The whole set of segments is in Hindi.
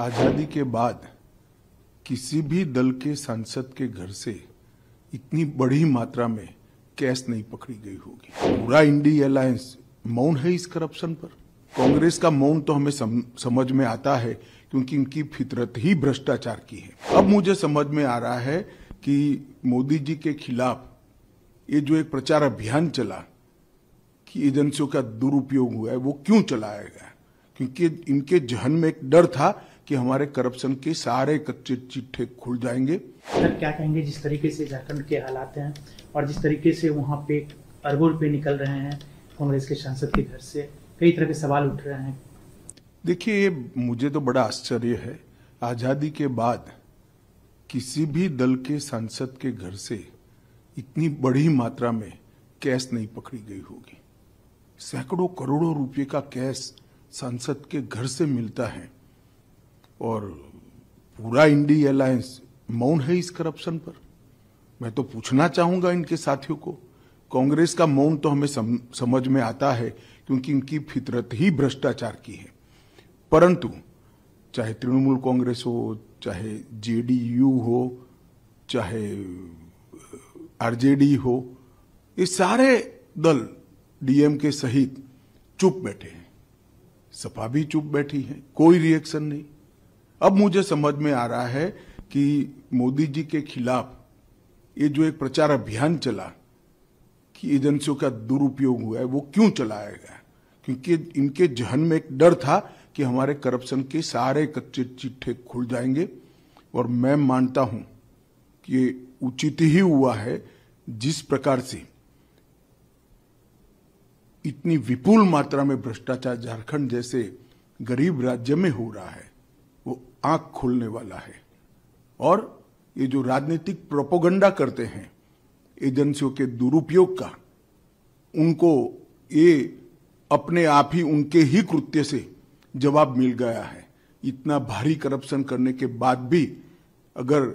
आजादी के बाद किसी भी दल के सांसद के घर से इतनी बड़ी मात्रा में कैश नहीं पकड़ी गई होगी पूरा इंडी अलायंस मौन है इस करप्शन पर कांग्रेस का मौन तो हमें सम, समझ में आता है क्योंकि इनकी फितरत ही भ्रष्टाचार की है अब मुझे समझ में आ रहा है कि मोदी जी के खिलाफ ये जो एक प्रचार अभियान चला कि एजेंसियों का दुरुपयोग हुआ है वो क्यों चलाया गया क्योंकि इनके जहन में एक डर था कि हमारे करप्शन के सारे कच्चे चिट्ठे खुल जाएंगे सर क्या कहेंगे जिस तरीके से झारखंड के हालात हैं और जिस तरीके से वहाँ पे अरबों रुपये निकल रहे हैं कांग्रेस के सांसद के घर से कई तरह के सवाल उठ रहे हैं देखिए मुझे तो बड़ा आश्चर्य है आज़ादी के बाद किसी भी दल के सांसद के घर से इतनी बड़ी मात्रा में कैश नहीं पकड़ी गई होगी सैकड़ों करोड़ों रुपए का कैश सांसद के घर से मिलता है और पूरा इंडी अलायंस मौन है इस करप्शन पर मैं तो पूछना चाहूंगा इनके साथियों को कांग्रेस का मौन तो हमें सम, समझ में आता है क्योंकि इनकी फितरत ही भ्रष्टाचार की है परंतु चाहे तृणमूल कांग्रेस हो चाहे जेडीयू हो चाहे आरजेडी हो ये सारे दल डीएम के सहित चुप बैठे हैं सपा भी चुप बैठी है कोई रिएक्शन नहीं अब मुझे समझ में आ रहा है कि मोदी जी के खिलाफ ये जो एक प्रचार अभियान चला कि एजेंसियों का दुरुपयोग हुआ है वो क्यों चलाया गया क्योंकि इनके जहन में एक डर था कि हमारे करप्शन के सारे कच्चे चिट्ठे खुल जाएंगे और मैं मानता हूं कि उचित ही हुआ है जिस प्रकार से इतनी विपुल मात्रा में भ्रष्टाचार झारखंड जैसे गरीब राज्य में हो रहा है आंख खोलने वाला है और ये जो राजनीतिक प्रोपोगंडा करते हैं एजेंसियों के दुरुपयोग का उनको ये अपने आप ही उनके ही कृत्य से जवाब मिल गया है इतना भारी करप्शन करने के बाद भी अगर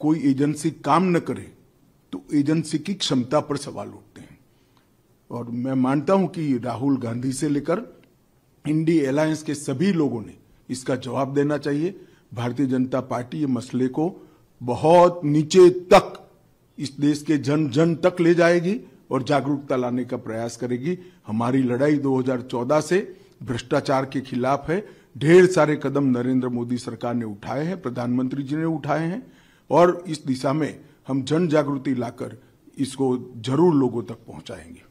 कोई एजेंसी काम न करे तो एजेंसी की क्षमता पर सवाल उठते हैं और मैं मानता हूं कि राहुल गांधी से लेकर इंडी अलायंस के सभी लोगों ने इसका जवाब देना चाहिए भारतीय जनता पार्टी ये मसले को बहुत नीचे तक इस देश के जन जन तक ले जाएगी और जागरूकता लाने का प्रयास करेगी हमारी लड़ाई 2014 से भ्रष्टाचार के खिलाफ है ढेर सारे कदम नरेंद्र मोदी सरकार ने उठाए हैं प्रधानमंत्री जी ने उठाए हैं और इस दिशा में हम जन जागृति लाकर इसको जरूर लोगों तक पहुंचाएंगे